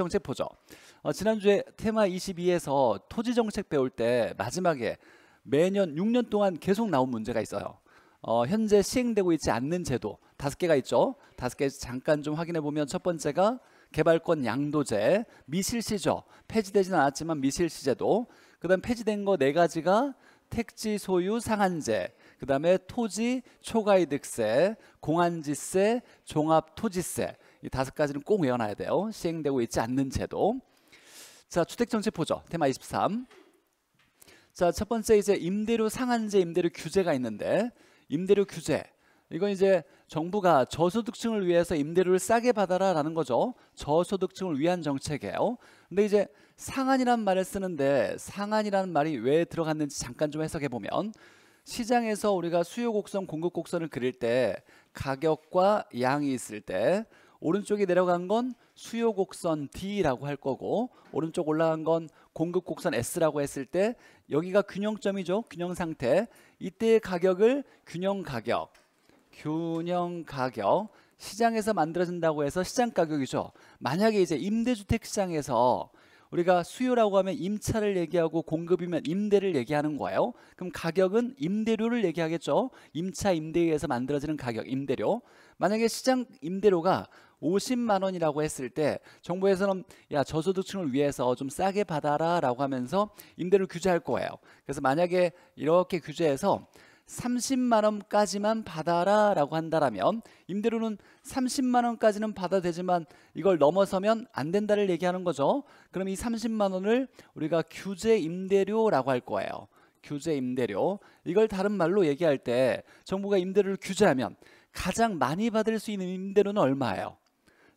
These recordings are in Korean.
정책 보죠. 어, 지난주에 테마 22에서 토지 정책 배울 때 마지막에 매년 6년 동안 계속 나온 문제가 있어요. 어, 현재 시행되고 있지 않는 제도 5 개가 있죠. 5개 잠깐 좀 확인해 보면 첫 번째가 개발권 양도제, 미실시죠. 폐지되지는 않았지만 미실시제도. 그다음 폐지된 거 네 가지가 택지 소유 상한제, 그다음에 토지 초과이득세, 공안지세, 종합토지세. 이 다섯 가지는 꼭 외워놔야 돼요. 시행되고 있지 않는 제도. 자, 주택정책 보조 테마 23. 자, 첫 번째 이제 임대료 상한제 임대료 규제가 있는데 임대료 규제. 이건 이제 정부가 저소득층을 위해서 임대료를 싸게 받아라라는 거죠. 저소득층을 위한 정책이에요. 근데 이제 상한이란 말을 쓰는데 상한이라는 말이 왜 들어갔는지 잠깐 좀 해석해 보면 시장에서 우리가 수요 곡선, 공급 곡선을 그릴 때 가격과 양이 있을 때 오른쪽에 내려간 건 수요 곡선 D라고 할 거고 오른쪽 올라간 건 공급 곡선 S라고 했을 때 여기가 균형점이죠. 균형 상태. 이때의 가격을 균형 가격. 균형 가격. 시장에서 만들어진다고 해서 시장 가격이죠. 만약에 이제 임대주택 시장에서 우리가 수요라고 하면 임차를 얘기하고 공급이면 임대를 얘기하는 거예요. 그럼 가격은 임대료를 얘기하겠죠. 임차 임대에서 만들어지는 가격, 임대료. 만약에 시장 임대료가 50만 원이라고 했을 때 정부에서는 야 저소득층을 위해서 좀 싸게 받아라 라고 하면서 임대를 규제할 거예요. 그래서 만약에 이렇게 규제해서 30만 원까지만 받아라 라고 한다라면 임대료는 30만 원까지는 받아 되지만 이걸 넘어서면 안 된다를 얘기하는 거죠. 그럼 이 30만 원을 우리가 규제 임대료라고 할 거예요. 규제 임대료 이걸 다른 말로 얘기할 때 정부가 임대료를 규제하면 가장 많이 받을 수 있는 임대료는 얼마예요?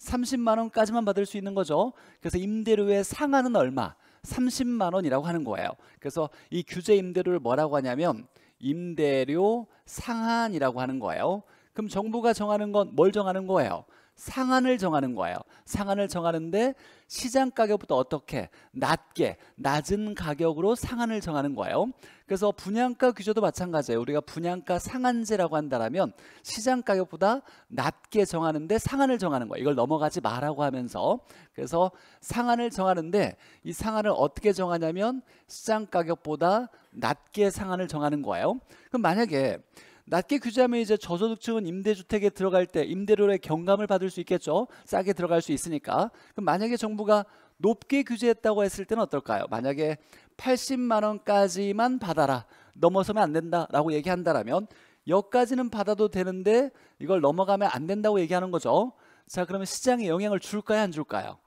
30만 원까지만 받을 수 있는 거죠. 그래서 임대료의 상한은 얼마? 30만 원이라고 하는 거예요. 그래서 이 규제 임대료를 뭐라고 하냐면 임대료 상한이라고 하는 거예요. 그럼 정부가 정하는 건 뭘 정하는 거예요? 상한을 정하는 거예요. 상한을 정하는데 시장 가격부터 어떻게 낮게 낮은 가격으로 상한을 정하는 거예요. 그래서 분양가 규제도 마찬가지예요. 우리가 분양가 상한제라고 한다면 시장 가격보다 낮게 정하는데 상한을 정하는 거예요. 이걸 넘어가지 마라고 하면서 그래서 상한을 정하는데 이 상한을 어떻게 정하냐면 시장 가격보다 낮게 상한을 정하는 거예요. 그럼 만약에 낮게 규제하면 이제 저소득층은 임대주택에 들어갈 때 임대료의 경감을 받을 수 있겠죠. 싸게 들어갈 수 있으니까. 그럼 만약에 정부가 높게 규제했다고 했을 때는 어떨까요? 만약에 80만 원까지만 받아라. 넘어서면 안 된다라고 얘기한다라면 여기까지는 받아도 되는데 이걸 넘어가면 안 된다고 얘기하는 거죠. 자, 그러면 시장에 영향을 줄까요, 안 줄까요?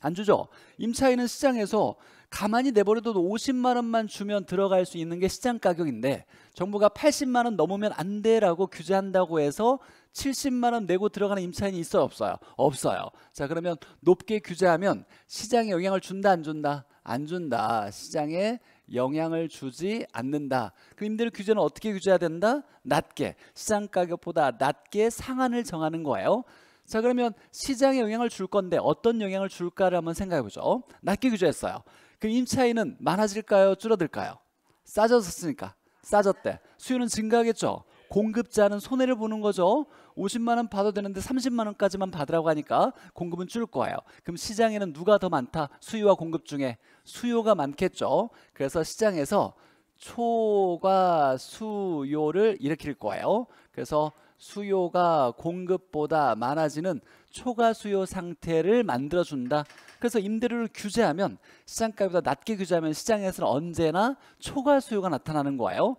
안 주죠. 임차인은 시장에서 가만히 내버려둬도 50만 원만 주면 들어갈 수 있는 게 시장 가격인데 정부가 80만 원 넘으면 안 돼라고 규제한다고 해서 70만 원 내고 들어가는 임차인이 있어요 없어요 없어요 자 그러면 높게 규제하면 시장에 영향을 준다 안 준다 안 준다 시장에 영향을 주지 않는다. 그 임대료 규제는 어떻게 규제해야 된다? 낮게 시장 가격보다 낮게 상한을 정하는 거예요. 자 그러면 시장에 영향을 줄 건데 어떤 영향을 줄까를 한번 생각해 보죠. 낮게 규제했어요. 그럼 임차인은 많아질까요? 줄어들까요? 싸졌으니까 었 싸졌대. 수요는 증가하겠죠. 공급자는 손해를 보는 거죠. 50만 원 받아도 되는데 30만 원까지만 받으라고 하니까 공급은 줄 거예요. 그럼 시장에는 누가 더 많다? 수요와 공급 중에 수요가 많겠죠. 그래서 시장에서 초과 수요를 일으킬 거예요. 그래서 수요가 공급보다 많아지는 초과 수요 상태를 만들어준다. 그래서 임대료를 규제하면 시장가보다 낮게 규제하면 시장에서는 언제나 초과 수요가 나타나는 거예요.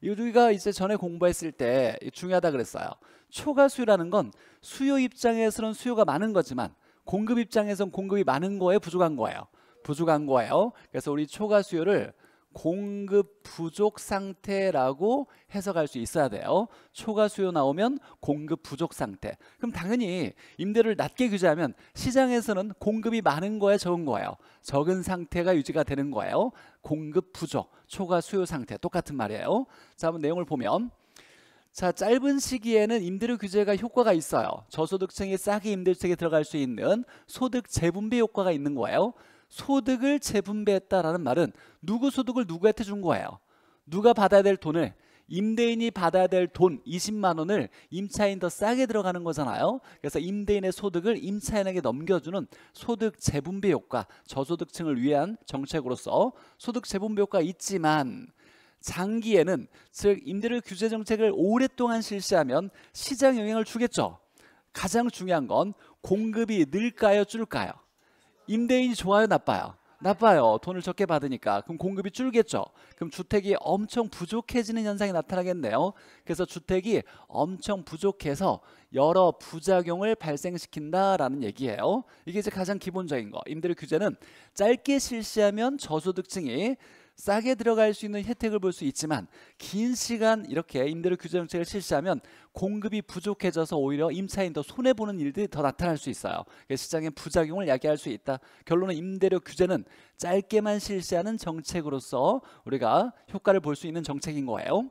우리가 이제 전에 공부했을 때 중요하다 그랬어요. 초과 수요라는 건 수요 입장에서는 수요가 많은 거지만 공급 입장에서는 공급이 많은 거에 부족한 거예요. 부족한 거예요. 그래서 우리 초과 수요를 공급 부족 상태라고 해석할 수 있어야 돼요. 초과 수요 나오면 공급 부족 상태. 그럼 당연히 임대를 낮게 규제하면 시장에서는 공급이 많은 거에 적은 거예요. 적은 상태가 유지가 되는 거예요. 공급 부족, 초과 수요 상태 똑같은 말이에요. 자, 한번 내용을 보면 자 짧은 시기에는 임대료 규제가 효과가 있어요 저소득층이 싸게 임대주택에 들어갈 수 있는 소득 재분배 효과가 있는 거예요 소득을 재분배했다라는 말은 누구 소득을 누구한테 준 거예요? 누가 받아야 될 돈을 임대인이 받아야 될 돈 20만 원을 임차인 더 싸게 들어가는 거잖아요. 그래서 임대인의 소득을 임차인에게 넘겨주는 소득 재분배 효과, 저소득층을 위한 정책으로서 소득 재분배 효과 있지만 장기에는 즉 임대료 규제 정책을 오랫동안 실시하면 시장 영향을 주겠죠. 가장 중요한 건 공급이 늘까요, 줄까요? 임대인이 좋아요 나빠요? 나빠요. 돈을 적게 받으니까. 그럼 공급이 줄겠죠. 그럼 주택이 엄청 부족해지는 현상이 나타나겠네요. 그래서 주택이 엄청 부족해서 여러 부작용을 발생시킨다라는 얘기예요. 이게 이제 가장 기본적인 거. 임대료 규제는 짧게 실시하면 저소득층이 싸게 들어갈 수 있는 혜택을 볼 수 있지만 긴 시간 이렇게 임대료 규제 정책을 실시하면 공급이 부족해져서 오히려 임차인도 손해 보는 일들이 더 나타날 수 있어요. 시장의 부작용을 야기할 수 있다. 결론은 임대료 규제는 짧게만 실시하는 정책으로서 우리가 효과를 볼 수 있는 정책인 거예요.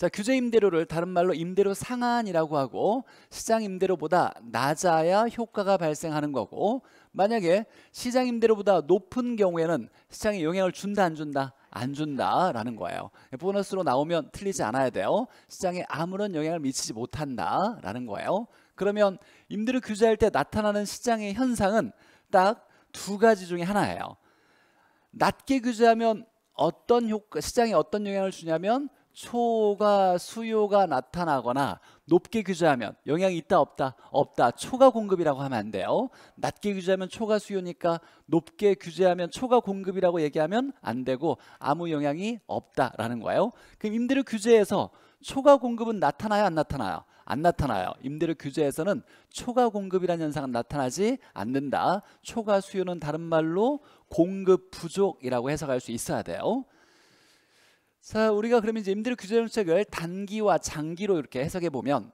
자, 규제 임대료를 다른 말로 임대료 상한이라고 하고 시장 임대료보다 낮아야 효과가 발생하는 거고 만약에 시장 임대료보다 높은 경우에는 시장에 영향을 준다 안 준다 안 준다라는 거예요. 보너스로 나오면 틀리지 않아야 돼요. 시장에 아무런 영향을 미치지 못한다라는 거예요. 그러면 임대료 규제할 때 나타나는 시장의 현상은 딱 두 가지 중에 하나예요. 낮게 규제하면 어떤 효과, 시장에 어떤 영향을 주냐면 초가 수요가 나타나거나 높게 규제하면 영향이 있다 없다 없다 초과 공급이라고 하면 안 돼요 낮게 규제하면 초과 수요니까 높게 규제하면 초과 공급이라고 얘기하면 안 되고 아무 영향이 없다라는 거예요 그럼 임대료 규제에서 초과 공급은 나타나요 안 나타나요 안 나타나요 임대료 규제에서는 초과 공급이라는 현상은 나타나지 않는다 초과 수요는 다른 말로 공급 부족이라고 해석할 수 있어야 돼요 자, 우리가 그러면 이제 임대료 규제 정책을 단기와 장기로 이렇게 해석해 보면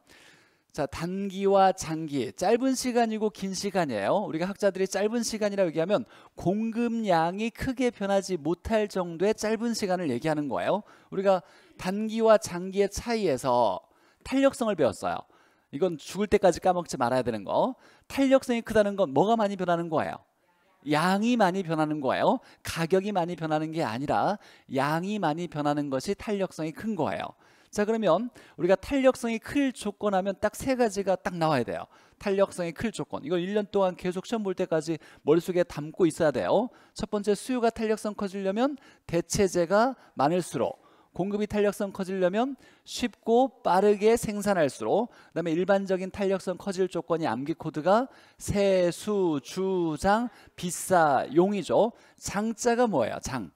자, 단기와 장기, 짧은 시간이고 긴 시간이에요. 우리가 학자들이 짧은 시간이라고 얘기하면 공급량이 크게 변하지 못할 정도의 짧은 시간을 얘기하는 거예요. 우리가 단기와 장기의 차이에서 탄력성을 배웠어요. 이건 죽을 때까지 까먹지 말아야 되는 거. 탄력성이 크다는 건 뭐가 많이 변하는 거예요? 양이 많이 변하는 거예요. 가격이 많이 변하는 게 아니라 양이 많이 변하는 것이 탄력성이 큰 거예요. 자 그러면 우리가 탄력성이 클 조건 하면 딱 세 가지가 딱 나와야 돼요. 탄력성이 클 조건. 이걸 1년 동안 계속 시험 볼 때까지 머릿속에 담고 있어야 돼요. 첫 번째 수요가 탄력성 커지려면 대체재가 많을수록 공급이 탄력성 커지려면 쉽고 빠르게 생산할수록 그다음에 일반적인 탄력성 커질 조건이 암기 코드가 세수 주장 비싸 용이죠. 장자가 뭐예요? 장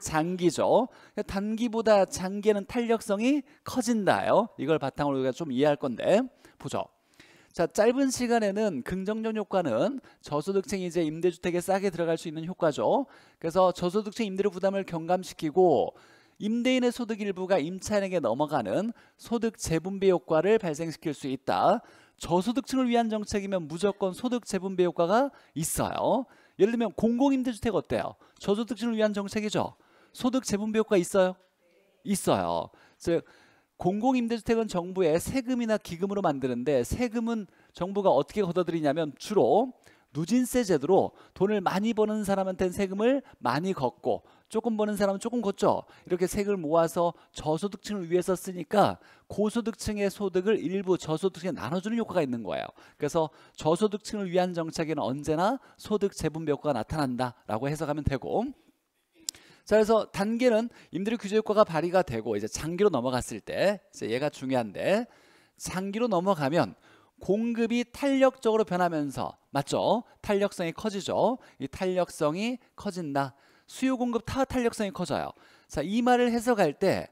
장기죠. 단기보다 장기는 에 탄력성이 커진다요. 이걸 바탕으로 우리가 좀 이해할 건데 보죠. 자 짧은 시간에는 긍정적 효과는 저소득층이 이제 임대주택에 싸게 들어갈 수 있는 효과죠. 그래서 저소득층 임대료 부담을 경감시키고 임대인의 소득 일부가 임차인에게 넘어가는 소득 재분배 효과를 발생시킬 수 있다. 저소득층을 위한 정책이면 무조건 소득 재분배 효과가 있어요. 예를 들면 공공임대주택 어때요? 저소득층을 위한 정책이죠. 소득 재분배 효과 있어요? 있어요. 즉 공공임대주택은 정부의 세금이나 기금으로 만드는데 세금은 정부가 어떻게 걷어들이냐면 주로 누진세 제도로 돈을 많이 버는 사람한테는 세금을 많이 걷고 조금 버는 사람은 조금 걷죠. 이렇게 세금을 모아서 저소득층을 위해서 쓰니까 고소득층의 소득을 일부 저소득층에 나눠주는 효과가 있는 거예요. 그래서 저소득층을 위한 정책에는 언제나 소득 재분배 효과가 나타난다라고 해석하면 되고 자 그래서 단계는 임대료 규제 효과가 발휘가 되고 이제 장기로 넘어갔을 때 이제 얘가 중요한데 장기로 넘어가면 공급이 탄력적으로 변하면서 맞죠? 탄력성이 커지죠. 이 탄력성이 커진다. 수요 공급 타 탄력성이 커져요. 자, 이 말을 해석할 때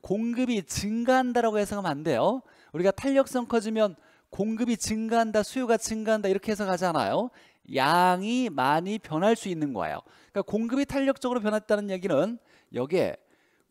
공급이 증가한다라고 해석하면 안 돼요. 우리가 탄력성 커지면 공급이 증가한다, 수요가 증가한다 이렇게 해석하잖아요. 양이 많이 변할 수 있는 거예요. 그러니까 공급이 탄력적으로 변했다는 얘기는 여기에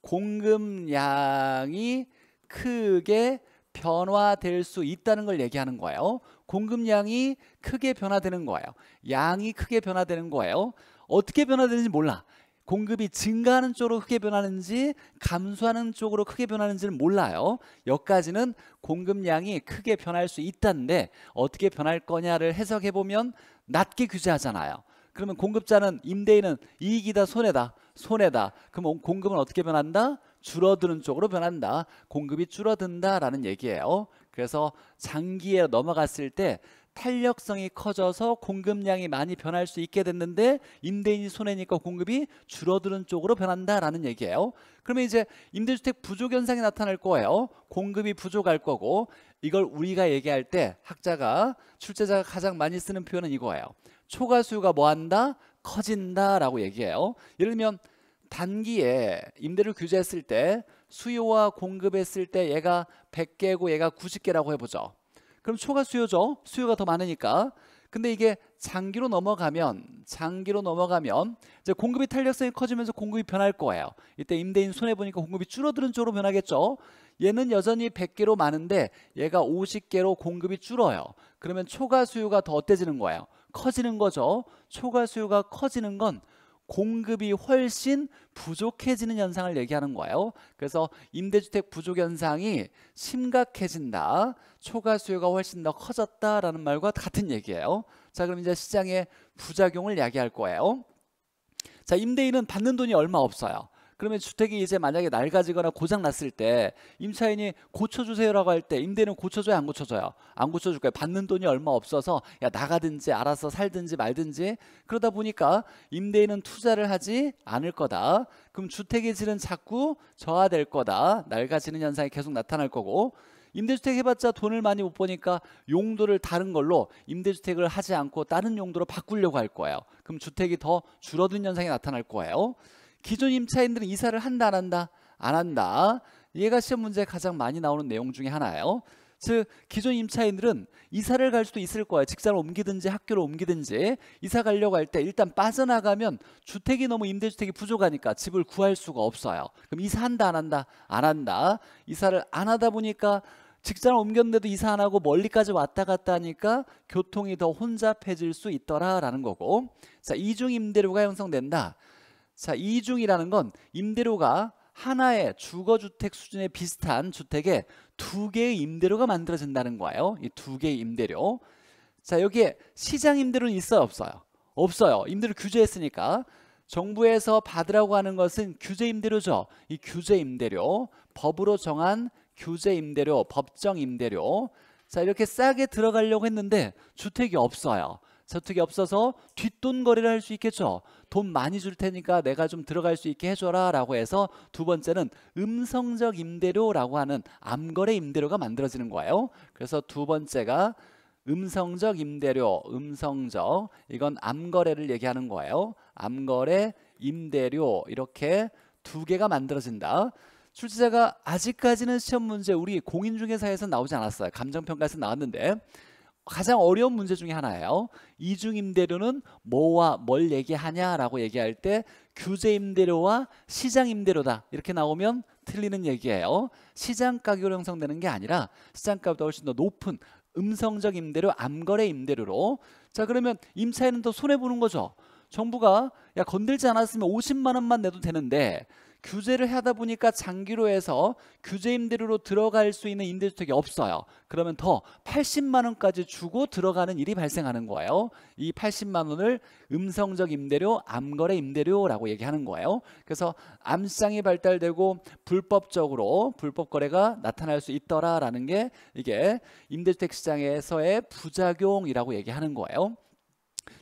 공급량이 크게 변화될 수 있다는 걸 얘기하는 거예요. 공급량이 크게 변화되는 거예요. 양이 크게 변화되는 거예요. 어떻게 변화되는지 몰라. 공급이 증가하는 쪽으로 크게 변하는지 감소하는 쪽으로 크게 변하는지는 몰라요. 여기까지는 공급량이 크게 변할 수 있다는데 어떻게 변할 거냐를 해석해 보면 낮게 규제하잖아요. 그러면 공급자는 임대인은 이익이다 손해다 손해다. 그럼 공급은 어떻게 변한다? 줄어드는 쪽으로 변한다. 공급이 줄어든다라는 얘기예요. 그래서 장기에 넘어갔을 때 탄력성이 커져서 공급량이 많이 변할 수 있게 됐는데 임대인이 손해니까 공급이 줄어드는 쪽으로 변한다라는 얘기예요. 그러면 이제 임대주택 부족 현상이 나타날 거예요. 공급이 부족할 거고 이걸 우리가 얘기할 때 학자가 출제자가 가장 많이 쓰는 표현은 이거예요. 초과 수요가 뭐한다? 커진다라고 얘기해요. 예를 들면 단기에 임대를 규제했을 때 수요와 공급했을 때 얘가 100개고 얘가 90개라고 해보죠. 그럼 초과 수요죠. 수요가 더 많으니까. 근데 이게 장기로 넘어가면 장기로 넘어가면 이제 공급이 탄력성이 커지면서 공급이 변할 거예요. 이때 임대인 손해 보니까 공급이 줄어드는 쪽으로 변하겠죠. 얘는 여전히 100개로 많은데 얘가 50개로 공급이 줄어요. 그러면 초과 수요가 더 어때지는 거예요. 커지는 거죠. 초과 수요가 커지는 건 공급이 훨씬 부족해지는 현상을 얘기하는 거예요. 그래서 임대주택 부족 현상이 심각해진다. 초과 수요가 훨씬 더 커졌다라는 말과 같은 얘기예요. 자, 그럼 이제 시장의 부작용을 이야기할 거예요. 자, 임대인은 받는 돈이 얼마 없어요. 그러면 주택이 이제 만약에 낡아지거나 고장 났을 때 임차인이 고쳐주세요라고 할 때 임대는 고쳐줘요안 고쳐줘요? 안 고쳐줄 까요 받는 돈이 얼마 없어서 야 나가든지 알아서 살든지 말든지 그러다 보니까 임대인은 투자를 하지 않을 거다. 그럼 주택의 질은 자꾸 저하될 거다. 낡아지는 현상이 계속 나타날 거고 임대주택 해봤자 돈을 많이 못 버니까 용도를 다른 걸로 임대주택을 하지 않고 다른 용도로 바꾸려고 할 거예요. 그럼 주택이 더 줄어든 현상이 나타날 거예요. 기존 임차인들은 이사를 한다 안 한다 안 한다. 얘가 시험 문제에 가장 많이 나오는 내용 중에 하나예요. 즉 기존 임차인들은 이사를 갈 수도 있을 거예요. 직장을 옮기든지 학교를 옮기든지 이사 가려고 할 때 일단 빠져나가면 주택이 너무 임대주택이 부족하니까 집을 구할 수가 없어요. 그럼 이사한다 안 한다 안 한다. 이사를 안 하다 보니까 직장을 옮겼는데도 이사 안 하고 멀리까지 왔다 갔다 하니까 교통이 더 혼잡해질 수 있더라라는 거고 자 이중 임대료가 형성된다 자, 이중이라는 건 임대료가 하나의 주거주택 수준에 비슷한 주택에 두 개의 임대료가 만들어진다는 거예요. 이 두 개의 임대료. 자, 여기에 시장 임대료는 있어요, 없어요? 없어요. 임대료 규제했으니까 정부에서 받으라고 하는 것은 규제 임대료죠. 이 규제 임대료, 법으로 정한 규제 임대료, 법정 임대료. 자, 이렇게 싸게 들어가려고 했는데 주택이 없어요. 저축이 없어서 뒷돈거래를 할 수 있겠죠. 돈 많이 줄 테니까 내가 좀 들어갈 수 있게 해줘라 라고 해서 두 번째는 음성적 임대료라고 하는 암거래 임대료가 만들어지는 거예요. 그래서 두 번째가 음성적 임대료, 음성적 이건 암거래를 얘기하는 거예요. 암거래, 임대료 이렇게 두 개가 만들어진다. 출제자가 아직까지는 시험 문제 우리 공인중개사에서 나오지 않았어요. 감정평가에서 나왔는데 가장 어려운 문제 중에 하나예요. 이중임대료는 뭐와 뭘 얘기하냐라고 얘기할 때 규제임대료와 시장임대료다 이렇게 나오면 틀리는 얘기예요. 시장가격으로 형성되는 게 아니라 시장값보다 훨씬 더 높은 음성적 임대료, 암거래 임대료로 자 그러면 임차인은 더 손해보는 거죠. 정부가 야 건들지 않았으면 50만 원만 내도 되는데 규제를 하다 보니까 장기로 해서 규제 임대료로 들어갈 수 있는 임대주택이 없어요. 그러면 더 80만 원까지 주고 들어가는 일이 발생하는 거예요. 이 80만 원을 음성적 임대료, 암거래 임대료라고 얘기하는 거예요. 그래서 암상이 발달되고 불법적으로 불법 거래가 나타날 수 있더라라는 게 이게 임대주택 시장에서의 부작용이라고 얘기하는 거예요.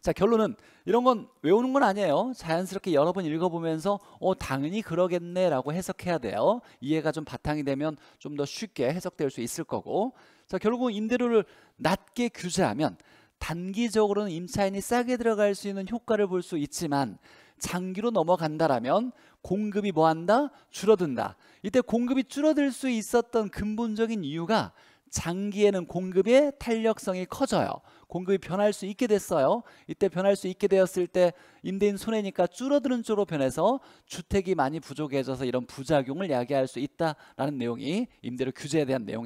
자 결론은 이런 건 외우는 건 아니에요 자연스럽게 여러 번 읽어보면서 어 당연히 그러겠네 라고 해석해야 돼요 이해가 좀 바탕이 되면 좀 더 쉽게 해석될 수 있을 거고 자 결국은 임대료를 낮게 규제하면 단기적으로는 임차인이 싸게 들어갈 수 있는 효과를 볼 수 있지만 장기로 넘어간다라면 공급이 뭐한다? 줄어든다 이때 공급이 줄어들 수 있었던 근본적인 이유가 장기에는 공급의 탄력성이 커져요. 공급이 변할 수 있게 됐어요. 이때 변할 수 있게 되었을 때 임대인 손해니까 줄어드는 쪽으로 변해서 주택이 많이 부족해져서 이런 부작용을 야기할 수 있다라는 내용이 임대료 규제에 대한 내용에 이요